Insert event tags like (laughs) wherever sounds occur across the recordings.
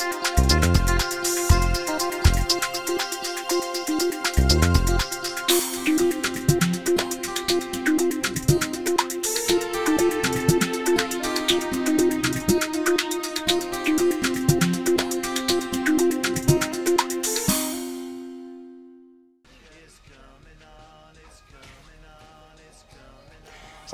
you.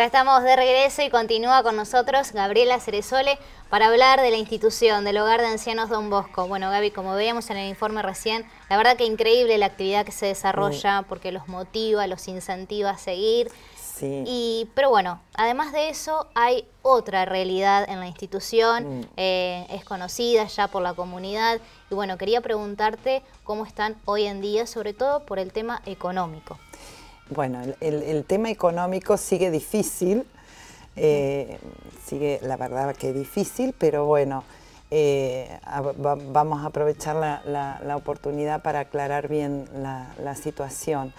Acá estamos de regreso y continúa con nosotros Gabriela Ceresole para hablar de la institución del Hogar de Ancianos Don Bosco. Bueno, Gaby, como veíamos en el informe recién, la verdad que increíble la actividad que se desarrolla mm. porque los motiva, los incentiva a seguir. Sí. Y, pero bueno, además de eso hay otra realidad en la institución, mm. eh, es conocida ya por la comunidad. Y bueno, quería preguntarte cómo están hoy en día, sobre todo por el tema económico. Bueno, el, tema económico sigue difícil, eh, sigue la verdad que difícil, pero bueno, eh, vamos a aprovechar la, oportunidad para aclarar bien la, situación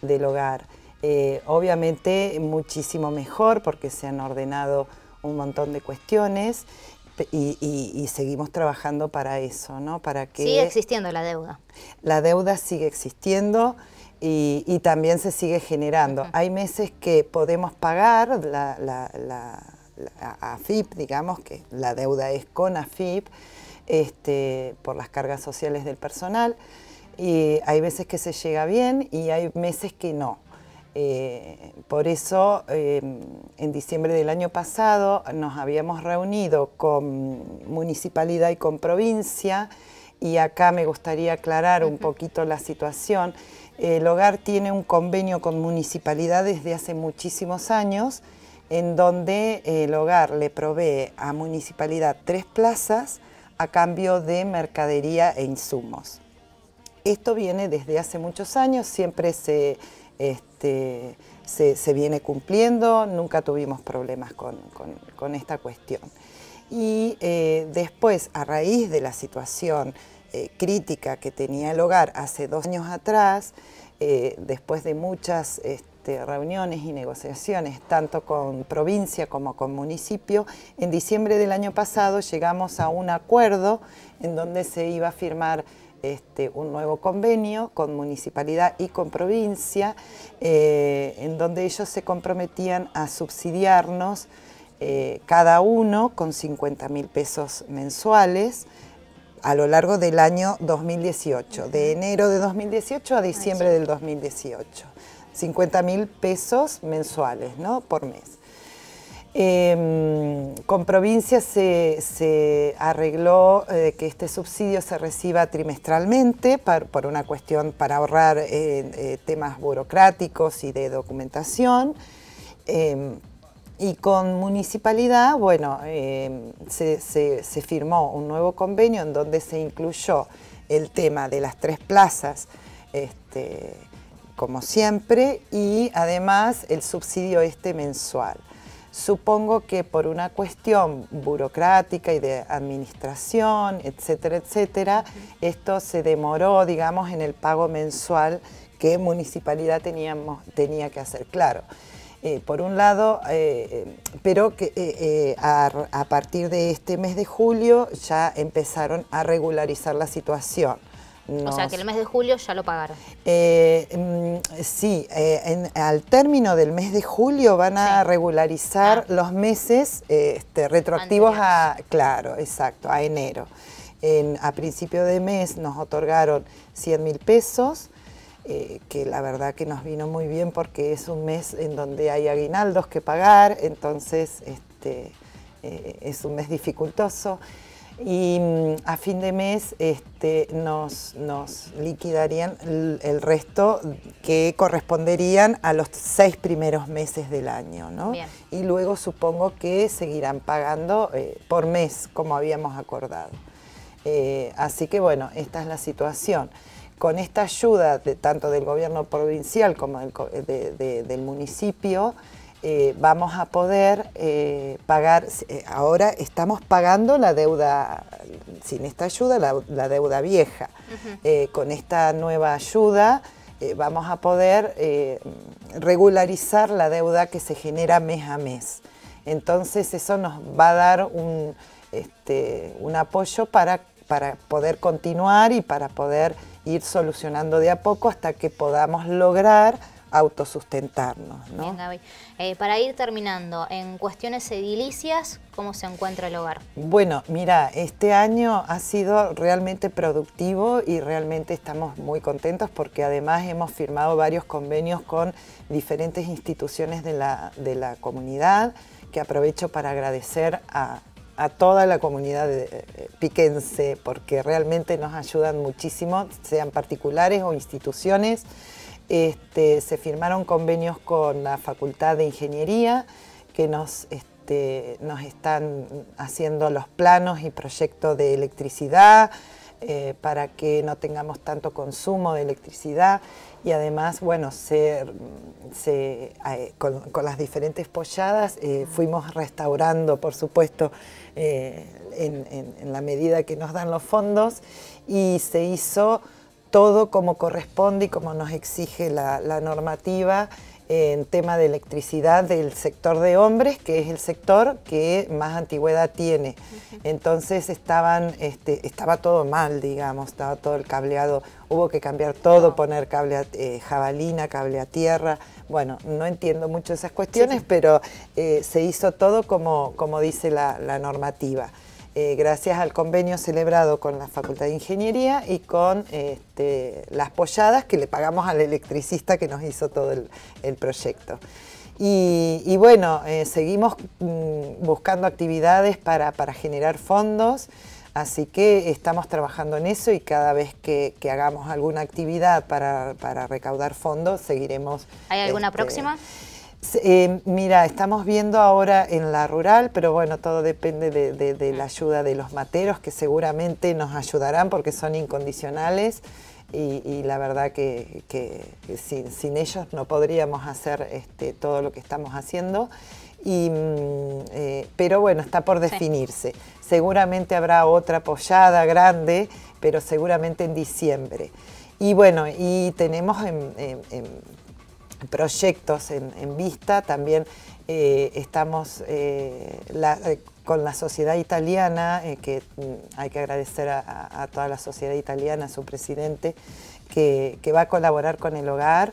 del hogar. Eh, obviamente muchísimo mejor porque se han ordenado un montón de cuestiones y, seguimos trabajando para eso, ¿no? Para que sigue existiendo la deuda. La deuda sigue existiendo y, también se sigue generando. Hay meses que podemos pagar la, AFIP, digamos, que la deuda es con AFIP, este, por las cargas sociales del personal, y hay veces que se llega bien y hay meses que no. Eh, por eso, em, en diciembre del año pasado nos habíamos reunido con municipalidad y con provincia, y acá me gustaría aclarar un poquito la situación el hogar tiene un convenio con municipalidad desde hace muchísimos años en donde el hogar le provee a municipalidad tres plazas a cambio de mercadería e insumos. Esto viene desde hace muchos años, siempre se, este, viene cumpliendo, nunca tuvimos problemas con, esta cuestión. Y eh, después, a raíz de la situación eh, crítica que tenía el hogar hace dos años atrás, eh, después de muchas este, reuniones y negociaciones, tanto con provincia como con municipio, en diciembre del año pasado llegamos a un acuerdo en donde se iba a firmar este, un nuevo convenio con municipalidad y con provincia, eh, en donde ellos se comprometían a subsidiarnos cada uno con 50 mil pesos mensuales, a lo largo del año 2018, de enero de 2018 a diciembre del 2018. 50 mil pesos mensuales ¿no? por mes. Em, con provincias se, arregló eh, que este subsidio se reciba trimestralmente por una cuestión para ahorrar eh, temas burocráticos y de documentación. Em, y con municipalidad, bueno, eh, se, firmó un nuevo convenio en donde se incluyó el tema de las tres plazas, este, como siempre, y además el subsidio este mensual. Supongo que por una cuestión burocrática y de administración, etcétera, etcétera, esto se demoró, digamos, en el pago mensual que municipalidad tenía que hacer. Claro, eh, por un lado, eh, eh, pero que a, partir de este mes de julio ya empezaron a regularizar la situación. o sea, que el mes de julio ya lo pagaron. Mm, sí, al término del mes de julio van a regularizar ah. los meses este, retroactivos a, claro, exacto, a enero. a principio de mes nos otorgaron 100 mil pesos, eh, que la verdad que nos vino muy bien porque es un mes en donde hay aguinaldos que pagar, entonces este, eh, es un mes dificultoso. Y mm, a fin de mes este, nos, nos, liquidarían el resto que corresponderían a los seis primeros meses del año. ¿no? Y luego supongo que seguirán pagando eh, por mes, como habíamos acordado. así que bueno, esta es la situación con esta ayuda de, tanto del gobierno provincial como del, municipio, eh, vamos a poder eh, pagar, eh, ahora estamos pagando la deuda, sin esta ayuda, la, deuda vieja. con esta nueva ayuda vamos a poder regularizar la deuda que se genera mes a mes. Entonces eso nos va a dar un, este, un apoyo para para poder continuar y para poder ir solucionando de a poco hasta que podamos lograr autosustentarnos. Eh, para ir terminando, en cuestiones edilicias, ¿cómo se encuentra el hogar? Bueno, mira, este año ha sido realmente productivo y realmente estamos muy contentos porque además hemos firmado varios convenios con diferentes instituciones de la, de la comunidad que aprovecho para agradecer a a toda la comunidad eh, eh, piquense porque realmente nos ayudan muchísimo, sean particulares o instituciones. Este, se firmaron convenios con la Facultad de Ingeniería que nos, este, nos están haciendo los planos y proyectos de electricidad, eh, para que no tengamos tanto consumo de electricidad y además, bueno, eh, con, las diferentes polladas eh, fuimos restaurando, por supuesto, en, la medida que nos dan los fondos y se hizo todo como corresponde y como nos exige la normativa en tema de electricidad del sector de hombres, que es el sector que más antigüedad tiene. Entonces este, estaba todo mal, digamos, estaba todo el cableado, hubo que cambiar todo, poner cable a, eh, jabalina, cable a tierra. Bueno, no entiendo mucho esas cuestiones, pero eh, se hizo todo como, dice la normativa. Eh, gracias al convenio celebrado con la Facultad de Ingeniería y con este, las polladas que le pagamos al electricista que nos hizo todo el, proyecto. Y, bueno, eh, seguimos mm, buscando actividades para, generar fondos, así que estamos trabajando en eso y cada vez que, hagamos alguna actividad para, recaudar fondos, seguiremos. ¿Hay alguna este, próxima? Eh, mira, estamos viendo ahora en la rural, pero bueno, todo depende de, la ayuda de los materos, que seguramente nos ayudarán porque son incondicionales y, la verdad que, sin, ellos no podríamos hacer este, todo lo que estamos haciendo. Y, mm, eh, pero bueno, está por definirse. Seguramente habrá otra apoyada grande, pero seguramente en diciembre. Y bueno, y tenemos en proyectos en, vista. También eh, estamos eh, eh, con la sociedad italiana, que mm, hay que agradecer a, toda la sociedad italiana, a su presidente, que, va a colaborar con el hogar.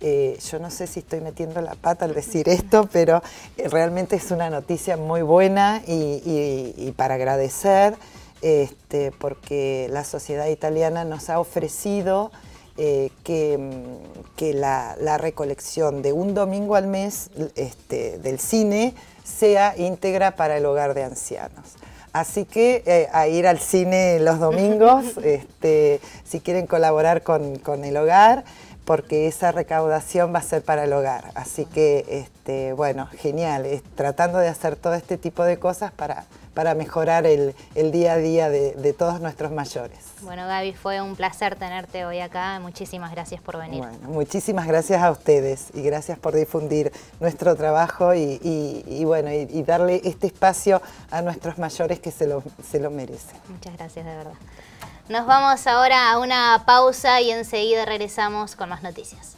yo no sé si estoy metiendo la pata al decir esto, pero realmente es una noticia muy buena y, para agradecer, este, porque la sociedad italiana nos ha ofrecido eh, que, mm, la, recolección de un domingo al mes este, del cine sea íntegra para el hogar de ancianos. Así que eh, a ir al cine los domingos, (laughs) este, si quieren colaborar con, con el hogar porque esa recaudación va a ser para el hogar. Así que, este, bueno, genial, tratando de hacer todo este tipo de cosas para, mejorar el, día a día de, todos nuestros mayores. Bueno, Gaby, fue un placer tenerte hoy acá. Muchísimas gracias por venir. muchísimas gracias a ustedes y gracias por difundir nuestro trabajo y, bueno, y, darle este espacio a nuestros mayores que se lo, se lo merecen. Muchas gracias, de verdad. Nos vamos ahora a una pausa y enseguida regresamos con más noticias.